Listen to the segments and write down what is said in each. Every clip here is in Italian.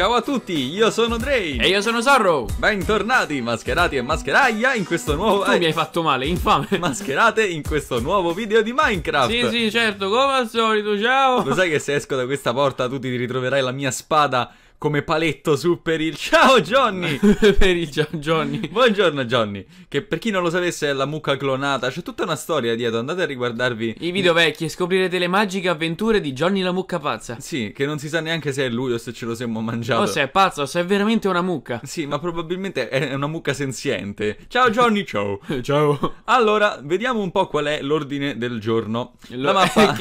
Ciao a tutti, io sono Drake. E io sono Sorro. Bentornati mascherati e mascheraglia in questo nuovo... Tu mi hai fatto male, infame Mascherate in questo nuovo video di Minecraft Sì sì certo, come al solito, ciao Lo sai che se esco da questa porta tu ti ritroverai la mia spada come paletto su per il ciao Johnny per il ciao Johnny buongiorno Johnny che per chi non lo sapesse è la mucca clonata c'è tutta una storia dietro andate a riguardarvi i video vecchi e scoprirete le magiche avventure di Johnny la mucca pazza sì che non si sa neanche se è lui o se ce lo siamo mangiato o se è pazzo o se è veramente una mucca sì ma probabilmente è una mucca senziente ciao Johnny ciao ciao allora vediamo un po' qual è l'ordine del giorno la mappa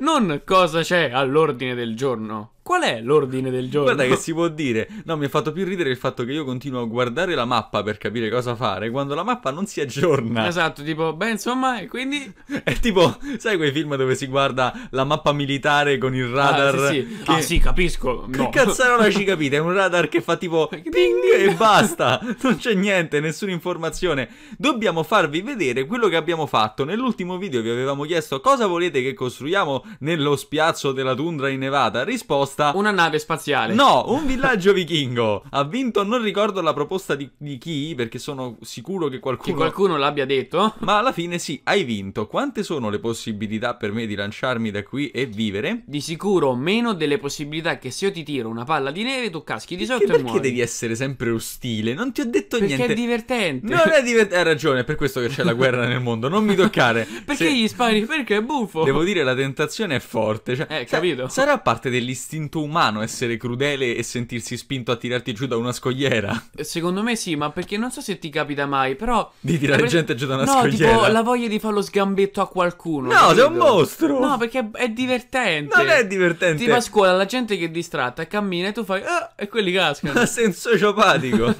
non cosa c'è all'ordine del giorno Qual è l'ordine del giorno? Guarda che si può dire. No, mi ha fatto più ridere il fatto che io continuo a guardare la mappa per capire cosa fare quando la mappa non si aggiorna. Esatto, tipo, beh, insomma, e quindi è tipo, sai quei film dove si guarda la mappa militare con il radar? Ah, sì, sì. Che... Ah, sì capisco. Che no. cazzarola ci capite? È un radar che fa tipo ding, ding e basta. Non c'è niente, nessuna informazione. Dobbiamo farvi vedere quello che abbiamo fatto. Nell'ultimo video vi avevamo chiesto cosa volete che costruiamo nello spiazzo della tundra in Nevada. Risposta proposta. Una nave spaziale. No, un villaggio vichingo. Ha vinto, non ricordo la proposta di, di chi, perché sono sicuro che qualcuno... Che qualcuno l'abbia detto. Ma alla fine sì, hai vinto. Quante sono le possibilità per me di lanciarmi da qui e vivere? Di sicuro meno delle possibilità che se io ti tiro una palla di neve tu caschi di sotto perché e muori. Perché devi essere sempre ostile? Non ti ho detto perché niente. Perché è divertente. Non è divertente. Hai ragione, è per questo che c'è la guerra nel mondo. Non mi toccare. perché se... gli spari? Perché è buffo. Devo dire, la tentazione è forte. Cioè, eh, capito. Sarà parte dell'istinto istinto umano essere crudele e sentirsi spinto a tirarti giù da una scogliera. Eh, secondo me sì, ma perché non so se ti capita mai, però... Di tirare per... gente giù da una no, scogliera? No, tipo la voglia di fare lo sgambetto a qualcuno. No, sei un mostro! No, perché è divertente. Non è divertente. Tipo a scuola, la gente che è distratta cammina e tu fai... Ah! e quelli cascano. Ma sei un sociopatico.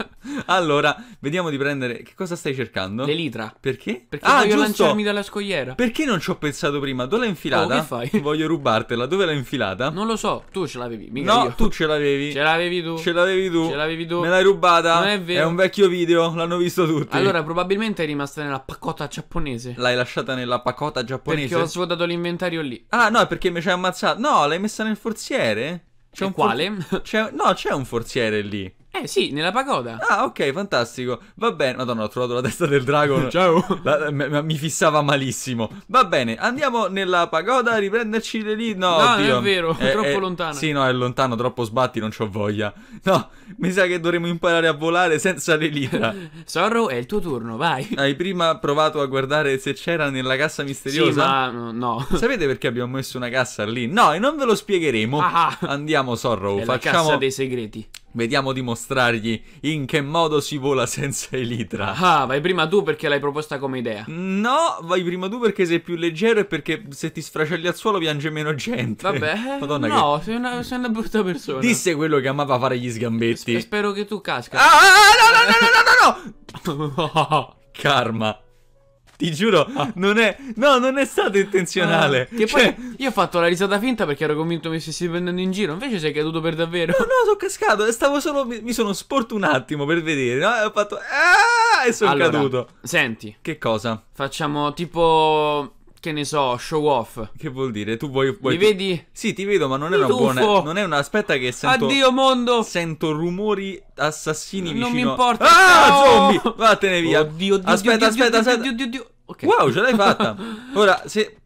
allora, vediamo di prendere... Che cosa stai cercando? L'elitra. Perché? Perché ah, voglio giusto. lanciarmi dalla scogliera. Perché non ci ho pensato prima? Dove l'hai infilata? Oh, che fai? Voglio rubartela. Dove l'hai infilata? Non lo so, tu ce l'hai l'avevi. Mica no, io. tu ce l'avevi. Ce l'avevi tu. Ce l'avevi tu. Ce l'avevi tu. Me l'hai rubata. Non è vero. È un vecchio video, l'hanno visto tutti. Allora, probabilmente è rimasta nella pacotta giapponese. L'hai lasciata nella pacotta giapponese? Perché ho svuotato l'inventario lì. Ah, no, è perché mi ci hai ammazzato. No, l'hai messa nel forziere? C'è e un quale? For... C'è... No, c'è un forziere lì. Eh sì, nella pagoda. Ah, ok, fantastico. Va bene. Madonna, ho trovato la testa del drago. Ciao. La, m- mi fissava malissimo. Va bene, andiamo nella pagoda a riprenderci le lì. No, no oddio. è vero, è, eh, troppo è, eh, lontano. Sì, no, è lontano, troppo sbatti, non ho voglia. No, mi sa che dovremmo imparare a volare senza le lira. Sorrow, è il tuo turno, vai. Hai prima provato a guardare se c'era nella cassa misteriosa? Sì, ma no. Sapete perché abbiamo messo una cassa lì? No, e non ve lo spiegheremo. Ah. ah. Andiamo, Sorrow, è facciamo... la cassa dei segreti. Vediamo di mostrargli in che modo si vola senza elitra. Ah, vai prima tu perché l'hai proposta come idea. No, vai prima tu perché sei più leggero e perché se ti sfracelli al suolo piange meno gente. Vabbè, eh, Madonna no, che... sei, una, sei una brutta persona. Disse quello che amava fare gli sgambetti. S spero che tu casca. Ah, ah, ah, no, no, no, no, no, no, no! Karma ti giuro, ah. non è, no, non è stato intenzionale. Ah, che cioè... poi io ho fatto la risata finta perché ero convinto mi stessi prendendo in giro, invece sei caduto per davvero. No, no, sono cascato, eh, stavo solo, mi, mi sono sporto un attimo per vedere, no? E ho fatto, ah, e sono allora, caduto. Senti, che cosa? Facciamo tipo che ne so, show off. Che vuol dire? Tu vuoi. vuoi Mi vedi? Sì, ti vedo, ma non è una buona. Non è una. Aspetta, che sento. Addio, mondo! Sento rumori assassini non vicino. Non mi importa. Ah, oh! zombie! Vattene via. Oddio, oddio. Aspetta, oddio, aspetta, oddio, aspetta. Oddio, oddio, oddio. Okay. Wow, ce l'hai fatta. Ora, se,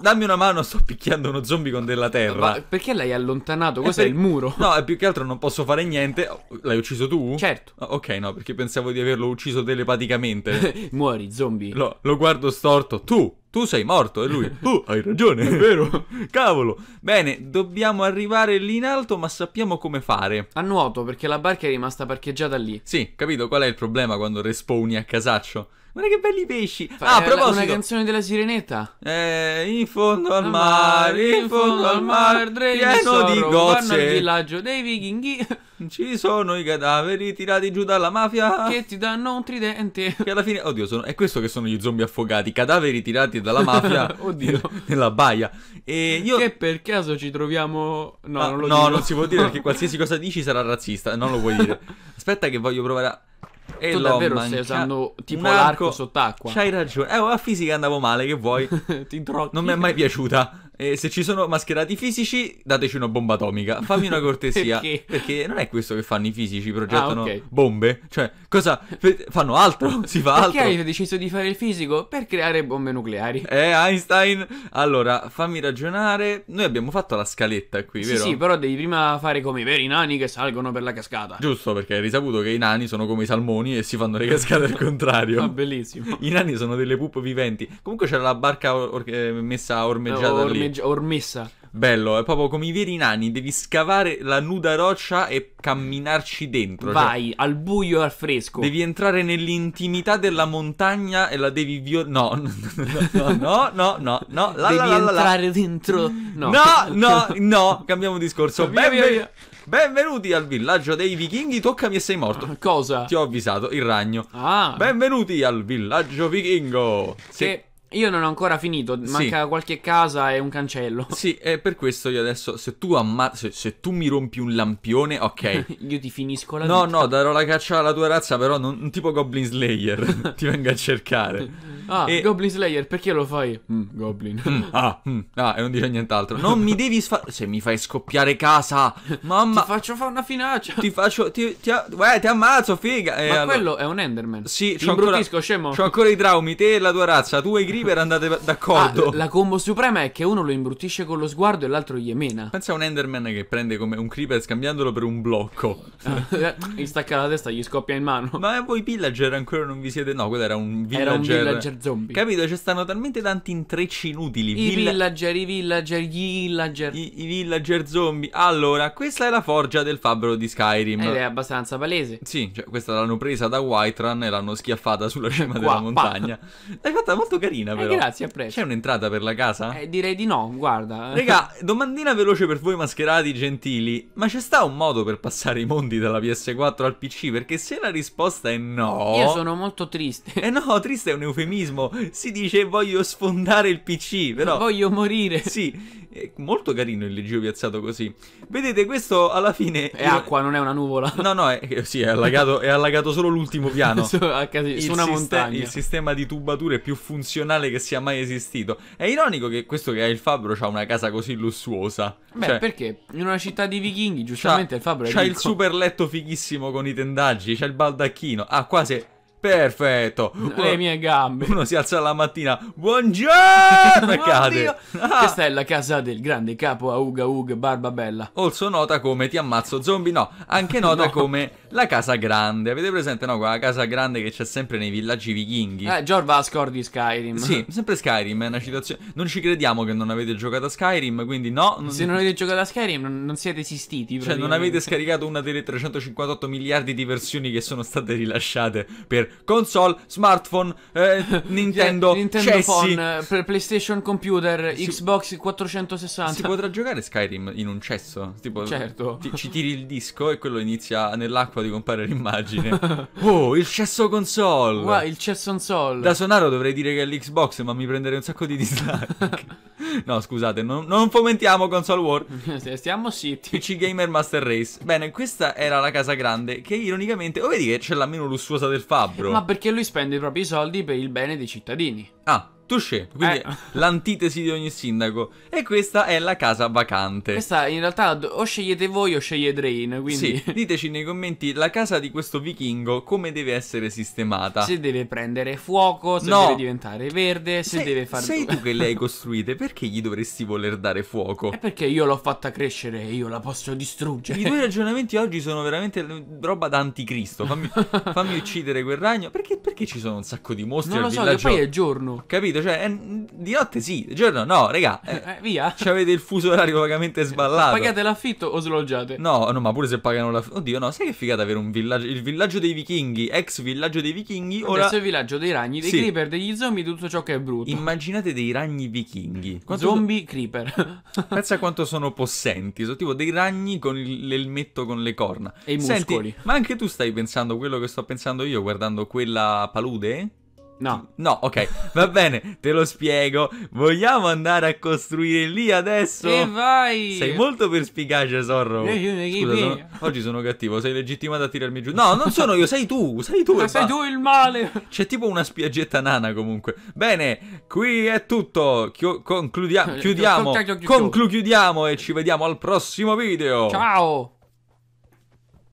dammi una mano, sto picchiando uno zombie con della terra. Ma perché l'hai allontanato? Cos'è eh, per... il muro? No, più che altro non posso fare niente. L'hai ucciso tu? Certo. Ah, ok, no, perché pensavo di averlo ucciso telepaticamente. Muori, zombie. Lo, lo guardo storto. Tu, tu sei morto, e lui, oh, hai ragione, è vero, cavolo. Bene, dobbiamo arrivare lì in alto, ma sappiamo come fare. A nuoto, perché la barca è rimasta parcheggiata lì. Sì, capito qual è il problema quando respawni a casaccio? Guarda che belli pesci. ah, a proposito. Una canzone della sirenetta. Eh, in fondo al mare, in fondo al mare, pieno di gocce. Vanno al villaggio dei vichinghi. Ci sono i cadaveri tirati giù dalla mafia. Che ti danno un tridente. Che alla fine, oddio, sono, è questo che sono gli zombie affogati. Cadaveri tirati dalla mafia. oddio. Nella baia. E io... Che per caso ci troviamo... No, ah, non lo no, dico. non si può dire perché qualsiasi cosa dici sarà razzista. Non lo puoi dire. Aspetta che voglio provare a... E tu davvero manca... stai usando tipo l'arco, l'arco sott'acqua. C'hai ragione. Eh, la oh, fisica andavo male, che vuoi? Ti Non mi è mai piaciuta. Eh, se ci sono mascherati fisici, dateci una bomba atomica. Fammi una cortesia. perché? perché? non è questo che fanno i fisici, progettano ah, okay. bombe. Cioè, cosa? fanno altro, si fa perché altro. Perché hai deciso di fare il fisico? Per creare bombe nucleari. Eh, Einstein. Allora, fammi ragionare. Noi abbiamo fatto la scaletta qui, sì, vero? Sì, però devi prima fare come i veri nani che salgono per la cascata. Giusto, perché hai risaputo che i nani sono come i salmoni e si fanno le cascate al contrario. Ah, bellissimo. I nani sono delle puppe viventi. Comunque c'era la barca or- eh, messa ormeggiata no, orme- lì ormeggia, ormessa. Bello, è proprio come i veri nani, devi scavare la nuda roccia e camminarci dentro. Cioè Vai, cioè, al buio e al fresco. Devi entrare nell'intimità della montagna e la devi violare. No, no, no, no, no, no. La, devi la, la, entrare dentro. No, no, no, no. cambiamo discorso. Via, Benven- via, via. Benvenuti al villaggio dei vichinghi, toccami e sei morto. Cosa? Ti ho avvisato, il ragno. Ah. Benvenuti al villaggio vichingo. Che... Io non ho ancora finito, manca sì. qualche casa e un cancello. Sì, è per questo io adesso, se tu, amma- se, se tu mi rompi un lampione, ok. io ti finisco la no, vita. No, no, darò la caccia alla tua razza, però non, non tipo Goblin Slayer, ti venga a cercare. Ah, e... Goblin Slayer, perché lo fai? Mm, Goblin. Mm, ah, mm, ah, e non dice nient'altro. Non mi devi sfare... Se mi fai scoppiare casa, mamma... ti faccio fare una finaccia. Ti faccio... Ti, ti, a... Uè, eh, ti ammazzo, figa. E Ma allora... quello è un Enderman. Sì, c'ho ancora... scemo. C'ho ancora i traumi, te e la tua razza, tu e i grilli River andate d'accordo. Ah, la combo suprema è che uno lo imbruttisce con lo sguardo e l'altro gli emena. Pensa a un Enderman che prende come un creeper scambiandolo per un blocco. Ah, eh, gli stacca la testa, gli scoppia in mano. Ma voi villager ancora non vi siete. No, quello era un villager. Era un villager zombie. Capito? Ci stanno talmente tanti intrecci inutili. I Villa... villager, i villager, gli villager. I, I, villager zombie. Allora, questa è la forgia del fabbro di Skyrim. Ed è abbastanza palese. Sì, cioè, questa l'hanno presa da Whiterun e l'hanno schiaffata sulla eh, cima Qua, della montagna. Pa. L'hai fatta molto carina domandina, eh, però. Eh, grazie, apprezzo. C'è un'entrata per la casa? Eh, direi di no, guarda. Regà, domandina veloce per voi mascherati gentili. Ma c'è sta un modo per passare i mondi dalla PS4 al PC? Perché se la risposta è no... Io sono molto triste. Eh no, triste è un eufemismo. Si dice voglio sfondare il PC, però... Voglio morire. Sì, è molto carino il leggio piazzato così. Vedete, questo alla fine... È acqua, non è una nuvola. No, no, è, sì, è allagato, è allagato solo l'ultimo piano. su, casi, su una montagna. Il sistema di tubature più funzionale che sia mai esistito. È ironico che questo che ha il fabbro ha una casa così lussuosa. Beh, cioè, perché in una città di vichinghi, giustamente, il fabbro è... C'ha il super letto fighissimo con i tendaggi, c'ha il baldacchino. Ah, quasi... Perfetto. Le mie gambe. Uno si alza la mattina. Buongiorno! e cade. Ah. Questa è la casa del grande capo Auga Ug Barbabella. Olso nota come Ti ammazzo zombie. No, anche nota no. come la casa grande. Avete presente, no? Quella casa grande che c'è sempre nei villaggi vichinghi. Eh, Giorva scordi Skyrim. Sì, sempre Skyrim. È una citazione. Non ci crediamo che non avete giocato a Skyrim. Quindi, no. Non... Se non avete giocato a Skyrim, non, non siete esistiti. Cioè, non avete scaricato una delle 358 miliardi di versioni che sono state rilasciate per console, smartphone, eh, Nintendo, eh, Nintendo cessi. Phone, eh, PlayStation Computer, si, Xbox 460. Si potrà giocare Skyrim in un cesso? Tipo, certo. Ti, ci tiri il disco e quello inizia nell'acqua di compare l'immagine. oh, il cesso console! Wow, il cesso console. Da sonaro dovrei dire che è l'Xbox, ma mi prenderei un sacco di dislike. No, scusate, non, non fomentiamo console war. Stiamo zitti. PC Gamer Master Race. Bene, questa era la casa grande che ironicamente, oh vedi che c'è la meno lussuosa del fabbro. Ma perché lui spende i propri soldi per il bene dei cittadini. Ah, touché. Quindi eh. l'antitesi di ogni sindaco. E questa è la casa vacante. Questa in realtà o scegliete voi o sceglie Drain. Quindi... Sì, diteci nei commenti la casa di questo vichingo come deve essere sistemata. Se deve prendere fuoco, se no. deve diventare verde, se, se deve fare... Sei tu che le hai costruite, perché gli dovresti voler dare fuoco? È perché io l'ho fatta crescere e io la posso distruggere. I tuoi ragionamenti oggi sono veramente roba d'anticristo, Fammi, fammi uccidere quel ragno. Perché, perché, ci sono un sacco di mostri non lo so, poi è giorno. Capito? capito? Cioè, di notte sì, di giorno no, regà. Eh, eh, eh, via. Ci avete il fuso orario vagamente eh, sballato. Pagate l'affitto o sloggiate? No, no, ma pure se pagano l'affitto. Oddio, no, sai che figata avere un villaggio, il villaggio dei vichinghi, ex villaggio dei vichinghi. Ora... Adesso è il villaggio dei ragni, dei sì. creeper, degli zombie, tutto ciò che è brutto. Immaginate dei ragni vichinghi. Quanto zombie so... creeper. Pensa quanto sono possenti, sono tipo dei ragni con l'elmetto con le corna. E i muscoli. Senti, ma anche tu stai pensando quello che sto pensando io guardando quella palude? No. No, ok, va bene, te lo spiego. Vogliamo andare a costruire lì adesso? E vai! Sei molto perspicace, Zorro. Scusa, sono... oggi sono cattivo, sei legittimato a tirarmi giù. No, non sono io, sei tu, sei tu. Ma sei fa... tu il male. C'è tipo una spiaggetta nana comunque. Bene, qui è tutto. Chio... Eh, Concludiamo, chiudiamo, conclu- chiudiamo e ci vediamo al prossimo video. Ciao!